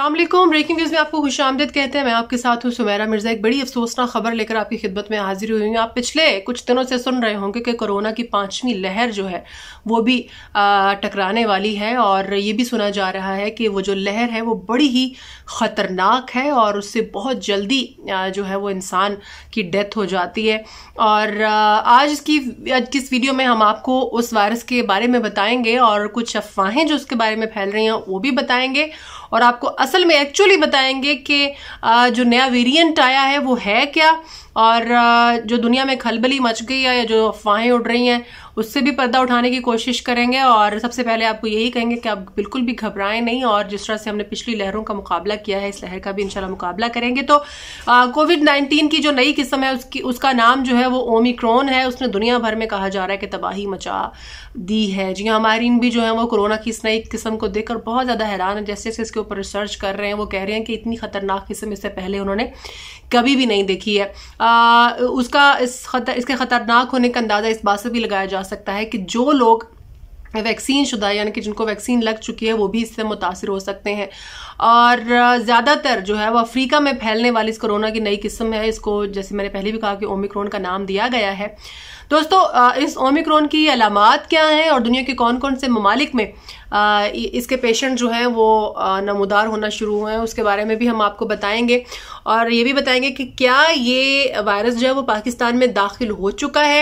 अल्लाम breaking news में आपको खुश आमदेद कहते हैं मैं आपके साथ हूँ सुमेरा मिर्ज़ा एक बड़ी अफसोसनाक खबर लेकर आपकी खिदमत में हाजिर हुई हूँ आप पिछले कुछ दिनों से सुन रहे होंगे कि कोरोना की पाँचवीं लहर जो है वो भी टकराने वाली है और ये भी सुना जा रहा है कि वो जो लहर है वो बड़ी ही ख़तरनाक है और उससे बहुत जल्दी जो है वो इंसान की डेथ हो जाती है और आज इसकी आज की इस वीडियो में हम आपको उस वायरस के बारे में बताएँगे और कुछ अफवाहें जो उसके बारे में फैल रही हैं वो भी बताएँगे और आपको असल में एक्चुअली बताएंगे कि जो नया वेरिएंट आया है वो है क्या और जो दुनिया में खलबली मच गई है या जो अफवाहें उड़ रही हैं उससे भी पर्दा उठाने की कोशिश करेंगे और सबसे पहले आपको यही कहेंगे कि आप बिल्कुल भी घबराएं नहीं और जिस तरह से हमने पिछली लहरों का मुकाबला किया है इस लहर का भी इंशाल्लाह मुकाबला करेंगे तो कोविड नाइन्टीन की जो नई किस्म है उसकी उसका नाम जो है वो ओमिक्रोन है उसने दुनिया भर में कहा जा रहा है कि तबाही मचा दी है जी हमारी हाँ, भी जो है वो कोरोना की इस नई किस्म को देखकर बहुत ज़्यादा हैरान है जैसे जैसे इसके ऊपर रिसर्च कर रहे हैं वो कह रहे हैं कि इतनी खतरनाक किस्म इससे पहले उन्होंने कभी भी नहीं देखी है आ, उसका इस खतर इसके ख़तरनाक होने का अंदाज़ा इस बात से भी लगाया जा सकता है कि जो लोग वैक्सीन शुदा यानी कि जिनको वैक्सीन लग चुकी है वो भी इससे मुतासर हो सकते हैं और ज़्यादातर जो है वो अफ्रीका में फैलने वाली इस कोरोना की नई किस्म है इसको जैसे मैंने पहले भी कहा कि ओमिक्रोन का नाम दिया गया है दोस्तों इस ओमिक्रॉन की अलामत क्या हैं और दुनिया के कौन कौन से ममालिक में इसके पेशेंट जो हैं वो नमदार होना शुरू हुए हैं उसके बारे में भी हम आपको बताएंगे और ये भी बताएंगे कि क्या ये वायरस जो है वो पाकिस्तान में दाखिल हो चुका है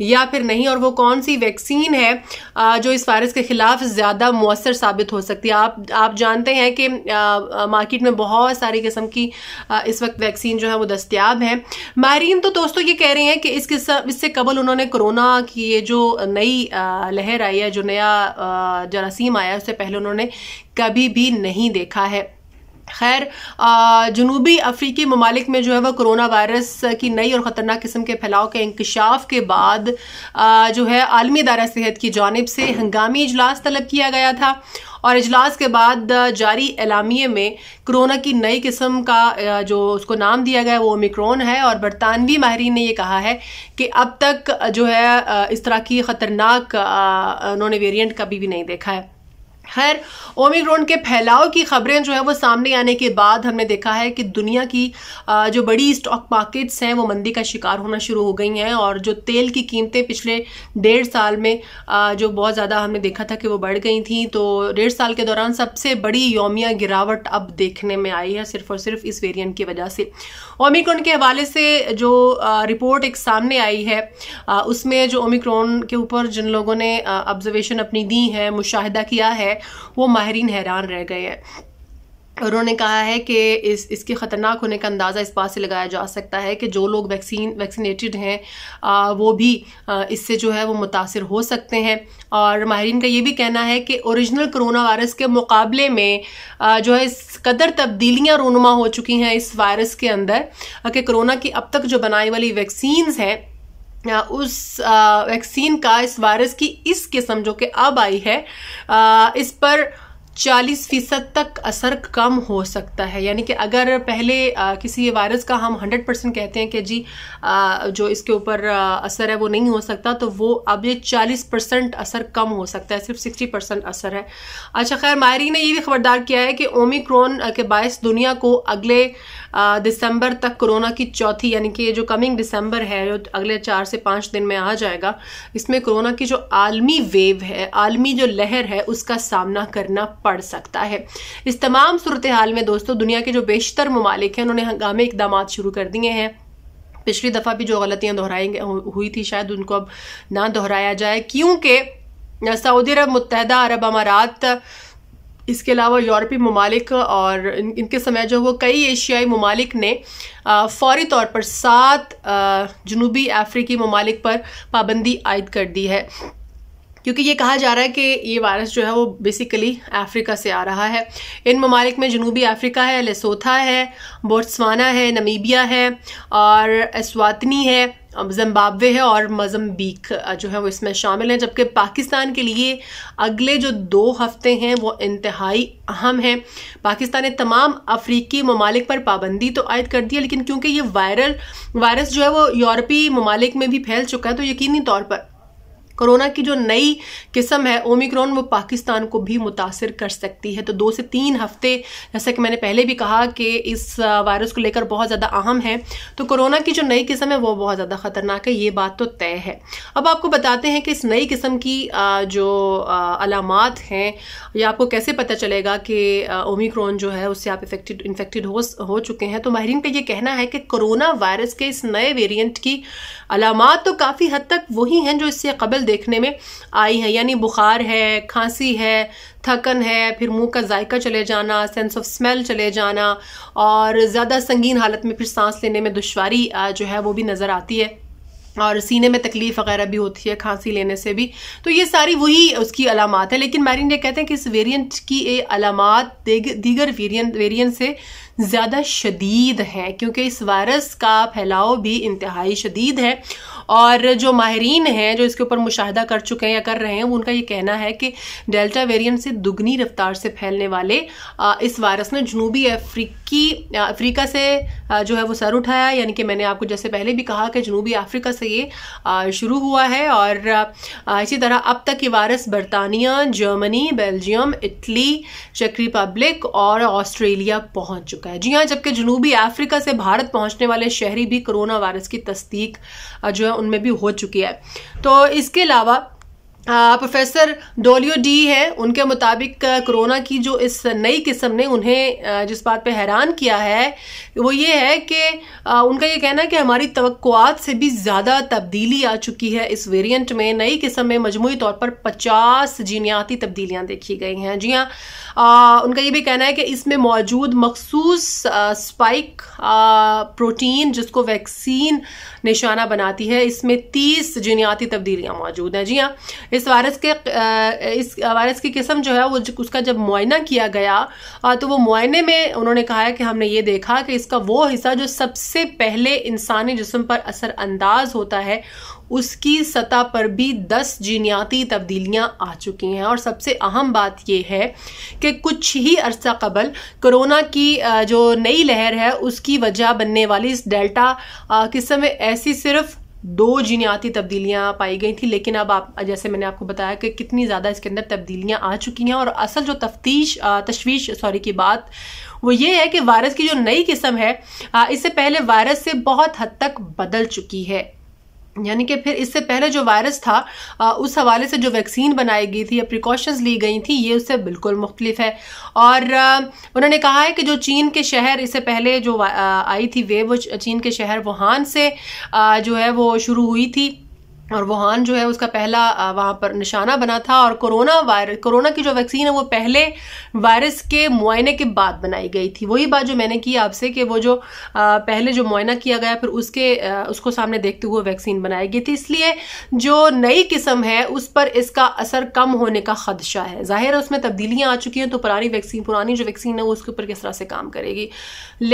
या फिर नहीं और वो कौन सी वैक्सीन है जो इस वायरस के ख़िलाफ़ ज़्यादा मौसर साबित हो सकती है आप आप जानते हैं कि मार्केट में बहुत सारी किस्म की इस वक्त वैक्सीन जो है वो दस्तियाब है माहरीन तो दोस्तों ये कह रहे हैं कि इस किस्म इससे कबल उन्होंने कोरोना की ये जो नई लहर आई है जो नया जरासीम आया है उससे पहले उन्होंने कभी भी नहीं देखा है खैर जनूबी अफ्रीकी ममालिक में जो है वह कोरोना वायरस की नई और ख़तरनाक किस्म के फैलाव के इंकशाफ के बाद आ, जो है आलमी अदारा सेहत की जानब से हंगामी इजलास तलब किया गया था और इजलास के बाद जारी एलामिए में कोरोना की नई किस्म का जो उसको नाम दिया गया वो ओमिक्रोन है और बरतानवी माहरीन ने यह कहा है कि अब तक जो है इस तरह की ख़तरनाक उन्होंने वेरिएंट कभी भी नहीं देखा है खैर ओमिक्रोन के फैलाव की खबरें जो है वो सामने आने के बाद हमने देखा है कि दुनिया की जो बड़ी स्टॉक मार्केट्स हैं वो मंदी का शिकार होना शुरू हो गई हैं और जो तेल की कीमतें पिछले डेढ़ साल में जो बहुत ज़्यादा हमने देखा था कि वो बढ़ गई थी तो डेढ़ साल के दौरान सबसे बड़ी योमिया गिरावट अब देखने में आई है सिर्फ और सिर्फ इस वेरियंट की वजह से ओमिक्रोन के हवाले से जो रिपोर्ट एक सामने आई है उसमें जो ओमिक्रोन के ऊपर जिन लोगों ने ऑब्जर्वेशन अपनी दी है मुशाहिदा किया है है वो माहरीन हैरान रह गए हैं उन्होंने कहा है कि इस इसके ख़तरनाक होने का अंदाज़ा इस बात से लगाया जा सकता है कि जो लोग वैक्सीन वैक्सीनेटेड हैं वो भी आ, इससे जो है वो मुतासर हो सकते हैं और माहरीन का ये भी कहना है कि ओरिजिनल कोरोना वायरस के मुकाबले में आ, जो है इस कदर तब्दीलियाँ रूनुमा हो चुकी हैं इस वायरस के अंदर कि कोरोना की अब तक जो बनाई वाली वैक्सीन हैं उस वैक्सीन का इस वायरस की इस किस्म जो कि अब आई है इस पर 40 फीसद तक असर कम हो सकता है यानी कि अगर पहले आ, किसी वायरस का हम 100 परसेंट कहते हैं कि जी आ, जो इसके ऊपर असर है वो नहीं हो सकता तो वो अब ये 40 परसेंट असर कम हो सकता है सिर्फ 60 परसेंट असर है अच्छा खैर मायरी ने ये भी खबरदार किया है कि ओमिक्रोन के बायस दुनिया को अगले दिसंबर तक कोरोना की चौथी यानी कि जो कमिंग दिसंबर है जो अगले चार से पाँच दिन में आ जाएगा इसमें कोरोना की जो आलमी वेव है आलमी जो लहर है उसका सामना करना पड़ सकता है इस तमाम सूरत हाल में दोस्तों दुनिया के जो बेशतर ममालिक हैं उन्होंने हंगामे इकदाम शुरू कर दिए हैं पिछली दफ़ा भी जो ग़लतियाँ दोहराई हुई थी शायद उनको अब ना दोहराया जाए क्योंकि सऊदी अरब मुतहदा अरब अमारात इसके अलावा यूरोपी ममालिक और इन, इनके समय जो वो कई एशियाई ममालिक ने फौरी तौर पर सात जनूबी अफ्रीकी ममालिक पर पाबंदी आयद कर दी है क्योंकि ये कहा जा रहा है कि ये वायरस जो है वो बेसिकली अफ्रीका से आ रहा है इन ममालिक में जनूबी अफ्रीका है लेसोथा है बोट्सवाना है नमीबिया है और एसवातनी है जिम्बाब्वे है और मजम्बीक जो है वो इसमें शामिल हैं जबकि पाकिस्तान के लिए अगले जो दो हफ्ते हैं वो इंतहाई अहम हैं पाकिस्तान ने तमाम अफ्रीकी ममालिक पर पाबंदी तो आयद कर दी है लेकिन क्योंकि ये वायरल वायरस जो है वो यूरोपी ममालिक में भी फैल चुका है तो यकीनी तौर पर कोरोना की जो नई किस्म है ओमिक्रॉन वो पाकिस्तान को भी मुतासर कर सकती है तो दो से तीन हफ्ते जैसा कि मैंने पहले भी कहा कि इस वायरस को लेकर बहुत ज़्यादा अहम है तो कोरोना की जो नई किस्म है वो बहुत ज़्यादा ख़तरनाक है ये बात तो तय है अब आपको बताते हैं कि इस नई किस्म की जो अलामत हैं या आपको कैसे पता चलेगा कि ओमिक्रॉन जो है उससे आप इफेक्टेड इन्फेक्टेड हो हो चुके हैं तो माहरीन का ये कहना है कि कोरोना वायरस के इस नए वेरियंट की अलामत तो काफ़ी हद तक वही हैं जो इससे कबल देखने में आई हैं यानी बुखार है खांसी है थकन है फिर मुंह का जायका चले जाना सेंस ऑफ स्मेल चले जाना और ज़्यादा संगीन हालत में फिर सांस लेने में दुशारी जो है वो भी नज़र आती है और सीने में तकलीफ वगैरह भी होती है खांसी लेने से भी तो ये सारी वही उसकी अलामत है लेकिन मैरिन ये कहते हैं कि इस वेरिएंट की ये अलामत दीगर वेरिएंट वेरिएंट से ज़्यादा शदीद हैं क्योंकि इस वायरस का फैलाव भी इंतहाई शदीद है और जो माहरीन हैं जो इसके ऊपर मुशाह कर चुके हैं या कर रहे हैं उनका ये कहना है कि डेल्टा वेरियंट से दुगनी रफ्तार से फैलने वाले इस वायरस ने जनूबी अफ्रीकी अफ्रीका से जो है वो सर उठाया यानी कि मैंने आपको जैसे पहले भी कहा कि जनूबी अफ्रीका से ये शुरू हुआ है और इसी तरह अब तक ये वायरस बरतानिया जर्मनी बेल्जियम इटली चेक रिपब्लिक और ऑस्ट्रेलिया पहुंच चुका है जी हाँ जबकि जनूबी अफ्रीका से भारत पहुंचने वाले शहरी भी कोरोना वायरस की तस्दीक जो है उनमें भी हो चुकी है तो इसके अलावा प्रोफेसर डोलियो डी है उनके मुताबिक कोरोना की जो इस नई किस्म ने उन्हें जिस बात पे हैरान किया है वो ये है कि उनका ये कहना है कि हमारी तो से भी ज़्यादा तब्दीली आ चुकी है इस वेरिएंट में नई किस्म में मजमू तौर पर 50 जीनियाती तब्दीलियाँ देखी गई हैं जी हाँ उनका ये भी कहना है कि इसमें मौजूद मखसूस स्पाइक प्रोटीन जिसको वैक्सीन निशाना बनाती है इसमें तीस जीनियाती तब्दीलियाँ मौजूद हैं जी हाँ इस वायरस के इस वायरस की किस्म जो है वो उसका जब मुआयना किया गया तो वो मुआयने में उन्होंने कहा है कि हमने ये देखा कि इसका वो हिस्सा जो सबसे पहले इंसानी जिसम पर असरअंदाज होता है उसकी सतह पर भी 10 जीनियाती तब्दीलियां आ चुकी हैं और सबसे अहम बात यह है कि कुछ ही अरसा कबल कोरोना की जो नई लहर है उसकी वजह बनने वाली इस डेल्टा किस्म ऐसी सिर्फ दो जीनियाती तब्दीलियाँ पाई गई थी लेकिन अब आप जैसे मैंने आपको बताया कि कितनी ज़्यादा इसके अंदर तब्दीलियाँ आ चुकी हैं और असल जो तफ्तीश तशवीश सॉरी की बात वो ये है कि वायरस की जो नई किस्म है इससे पहले वायरस से बहुत हद तक बदल चुकी है यानी कि फिर इससे पहले जो वायरस था उस हवाले से जो वैक्सीन बनाई गई थी या प्रिकॉशंस ली गई थी ये उससे बिल्कुल मुख्तलिफ है और उन्होंने कहा है कि जो चीन के शहर इससे पहले जो आई थी वेव वो चीन के शहर वुहान से जो है वो शुरू हुई थी और वुहान जो है उसका पहला वहाँ पर निशाना बना था और कोरोना वायरस कोरोना की जो वैक्सीन है वो पहले वायरस के मुआयने के बाद बनाई गई थी वही बात जो मैंने की आपसे कि वो जो पहले जो मुआयना किया गया फिर उसके उसको सामने देखते हुए वैक्सीन बनाई गई थी इसलिए जो नई किस्म है उस पर इसका असर कम होने का खदशा है जाहिर है उसमें तब्दीलियाँ आ चुकी हैं तो पुरानी वैक्सीन पुरानी जो वैक्सीन है वो उसके ऊपर किस तरह से काम करेगी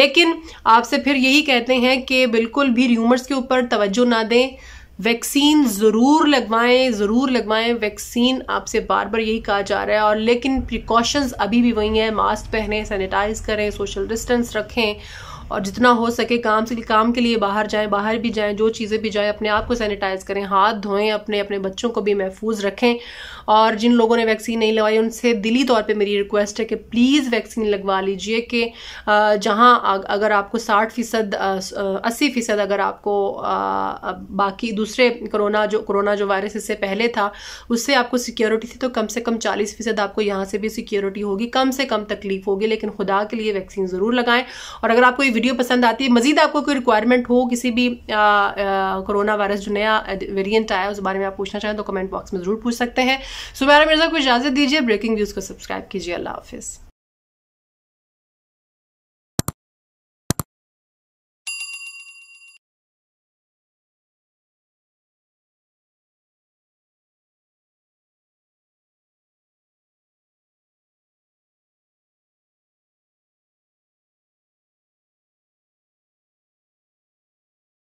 लेकिन आपसे फिर यही कहते हैं कि बिल्कुल भी र्यूमर्स के ऊपर तोज्जो ना दें वैक्सीन ज़रूर लगवाएं ज़रूर लगवाएं वैक्सीन आपसे बार बार यही कहा जा रहा है और लेकिन प्रिकॉशंस अभी भी वही हैं मास्क पहनें सैनिटाइज करें सोशल डिस्टेंस रखें और जितना हो सके काम से काम के लिए बाहर जाएं बाहर भी जाएं जो चीज़ें भी जाएं अपने आप को सैनिटाइज करें हाथ धोएं अपने अपने बच्चों को भी महफूज रखें और जिन लोगों ने वैक्सीन नहीं लगवाई उनसे दिली तौर पे मेरी रिक्वेस्ट है कि प्लीज़ वैक्सीन लगवा लीजिए कि जहाँ अगर आपको 60 फीसद अस्सी फीसद अगर आपको बाकी दूसरे कोरोना जो कोरोना जो वायरस इससे पहले था उससे आपको सिक्योरिटी थी तो कम से कम चालीस फीसद आपको यहाँ से भी सिक्योरिटी होगी कम से कम तकलीफ होगी लेकिन खुदा के लिए वैक्सीन ज़रूर लगाएं और अगर आपको ये वीडियो पसंद आती है मजीद आपको कोई रिक्वायरमेंट हो किसी भी कोरोना वायरस जो नया वेरियंट आया उस बारे में आप पूछना चाहें तो कमेंट बॉक्स में ज़रूर पूछ सकते हैं सुबह मिर्जा को इजाजत दीजिए ब्रेकिंग न्यूज़ को सब्सक्राइब कीजिए अल्लाह हाफिज़